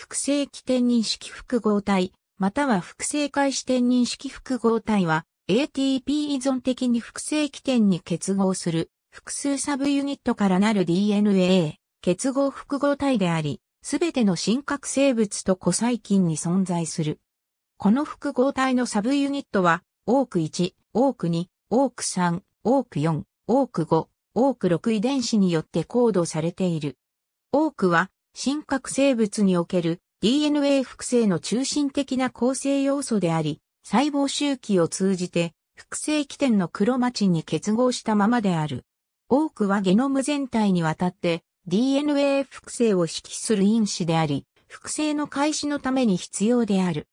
複製機転認識複合体、または複製開始点認識複合体は、ATP 依存的に複製起点に結合する複数サブユニットからなる DNA 結合複合体であり、すべての真核生物と古細菌に存在する。この複合体のサブユニットは、多く1、多く2、多く3、多く4、多く5、多く6遺伝子によってコードされている。多くは真核生物における DNA 複製の中心的な構成要素であり、細胞周期を通じて複製起点のクロマチンに結合したままである。多くはゲノム全体にわたって DNA 複製を指揮する因子であり、複製の開始のために必要である。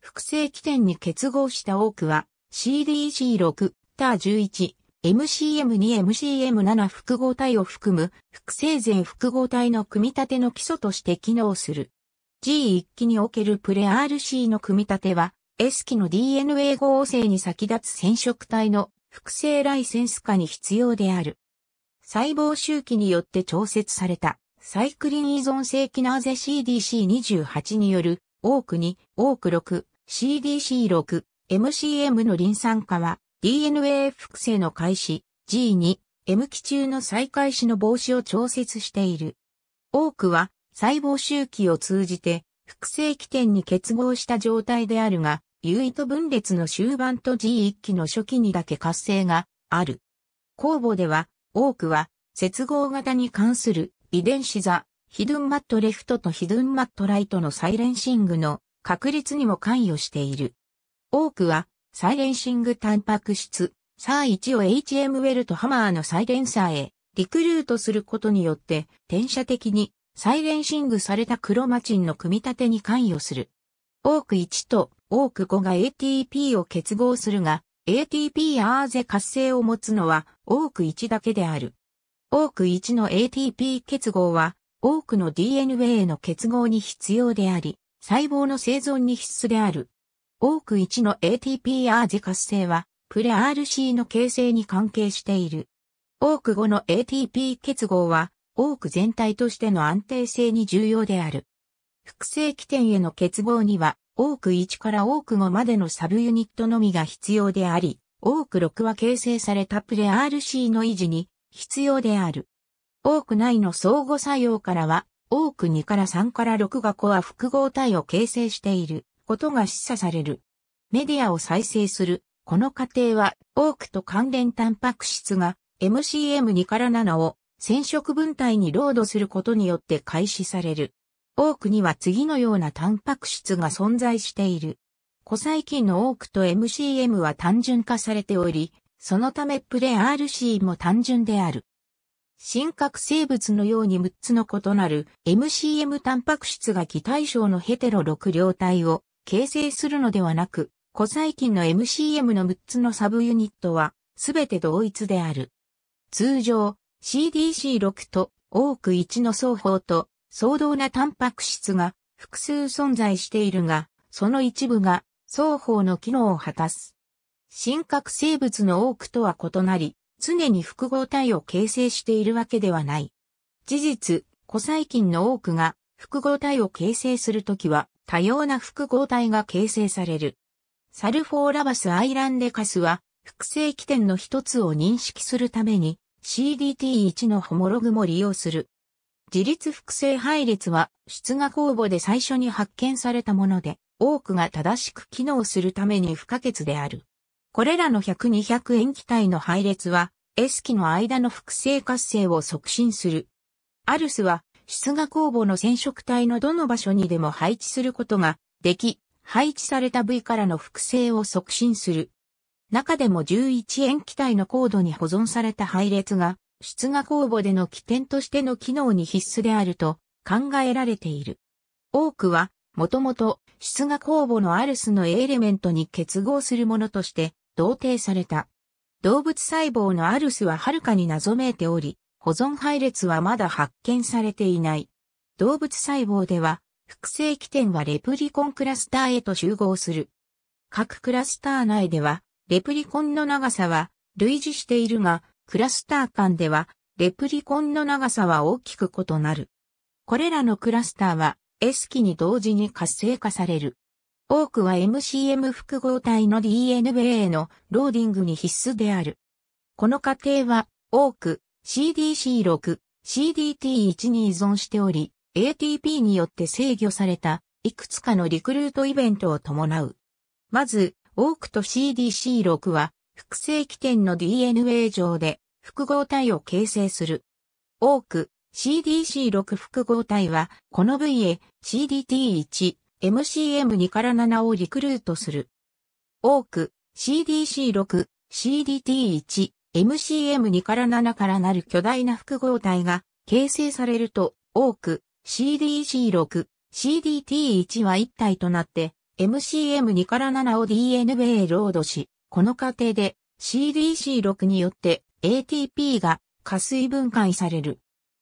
複製起点に結合した多くは CDC6、ター1 1 MCM2MCM7 複合体を含む複製前複合体の組み立ての基礎として機能する。G1 機におけるプレ RC の組み立ては S 機の DNA 合成に先立つ染色体の複製ライセンス化に必要である。細胞周期によって調節されたサイクリン依存性キナーゼ CDC28 による多くに多く6 CDC6 MCM のリン酸化は DNA 複製の開始、G2、M 期中の再開始の防止を調節している。多くは細胞周期を通じて複製起点に結合した状態であるが、有意と分裂の終盤と G1 期の初期にだけ活性がある。酵母では多くは接合型に関する遺伝子座、ヒドゥンマットレフトとヒドゥンマットライトのサイレンシングの確率にも関与している。多くはサイレンシングタンパク質、サー1を HM ウェルとハマーのサイレンサーへリクルートすることによって転写的にサイレンシングされたクロマチンの組み立てに関与する。オーク1とオーク5が ATP を結合するが、ATP アーゼ活性を持つのはオーク1だけである。オーク1の ATP 結合は、多くの DNA への結合に必要であり、細胞の生存に必須である。多く1の a t p r s 活性は、プレ RC の形成に関係している。多く5の ATP 結合は、多く全体としての安定性に重要である。複製起点への結合には、多く1から多く5までのサブユニットのみが必要であり、多く6は形成されたプレ RC の維持に必要である。多く内の相互作用からは、多く2から3から6がコア複合体を形成している。ことが示唆される。メディアを再生する。この過程は、多くと関連タンパク質が MCM2 から7を染色分体にロードすることによって開始される。多くには次のようなタンパク質が存在している。古細菌の多くと MCM は単純化されており、そのためプレ RC も単純である。真核生物のように6つの異なる MCM タンパク質が気対象のヘテロ6両体を形成するのではなく、古細菌の MCM の6つのサブユニットは、すべて同一である。通常、CDC6 と多く1の双方と相当なタンパク質が複数存在しているが、その一部が双方の機能を果たす。真核生物の多くとは異なり、常に複合体を形成しているわけではない。事実、古細菌の多くが複合体を形成するときは、多様な複合体が形成される。サルフォーラバスアイランデカスは、複製起点の一つを認識するために CDT1 のホモログも利用する。自立複製配列は出芽酵母で最初に発見されたもので、多くが正しく機能するために不可欠である。これらの100-200塩基体の配列は、S 期の間の複製活性を促進する。アルスは出ス工酵母の染色体のどの場所にでも配置することができ、配置された部位からの複製を促進する。中でも11塩基体の高度に保存された配列が、出芽酵母での起点としての機能に必須であると考えられている。多くは、もともと出芽酵母のアルスのエレメントに結合するものとして、同定された。動物細胞のアルスははるかに謎めいており、保存配列はまだ発見されていない。動物細胞では、複製起点はレプリコンクラスターへと集合する。各クラスター内では、レプリコンの長さは類似しているが、クラスター間では、レプリコンの長さは大きく異なる。これらのクラスターは S 期に同時に活性化される。多くは MCM 複合体の DNA へのローディングに必須である。この過程は多く CDC6、CDT1 に依存しており、ATP によって制御された、いくつかのリクルートイベントを伴う。まず、多くと CDC6 は、複製起点の DNA 上で、複合体を形成する。多く、CDC6 複合体は、この部位へ CDT1、MCM2 から7をリクルートする。多く、CDC6、CDT1、MCM2 から7からなる巨大な複合体が形成されると多く CDC6、CDT1 は一体となって MCM2 から7を DNA ロードし、この過程で CDC6 によって ATP が加水分解される。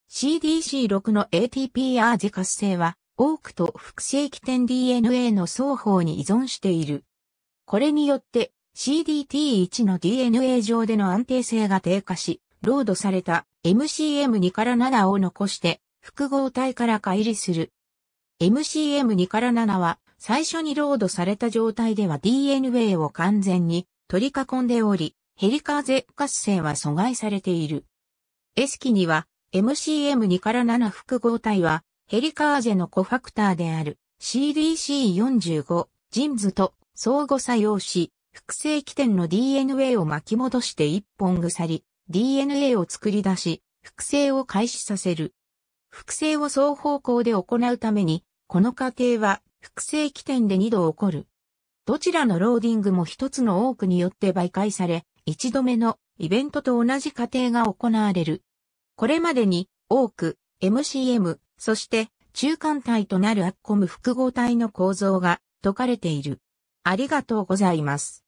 CDC6 の ATPR 自活性は多くと複製起点 DNA の双方に依存している。これによって CDT1 の DNA 上での安定性が低下し、ロードされた MCM2 から7を残して複合体から乖離する。MCM2 から7は最初にロードされた状態では DNA を完全に取り囲んでおり、ヘリカーゼ活性は阻害されている。S 期には MCM2 から7複合体はヘリカーゼのコファクターである CDC45 ジンズと相互作用し複製起点の DNA を巻き戻して一本鎖、DNA を作り出し、複製を開始させる。複製を双方向で行うために、この過程は複製起点で二度起こる。どちらのローディングも一つの多くによって媒介され、一度目のイベントと同じ過程が行われる。これまでに、多く、MCM、そして中間体となるアッコム複合体の構造が解かれている。ありがとうございます。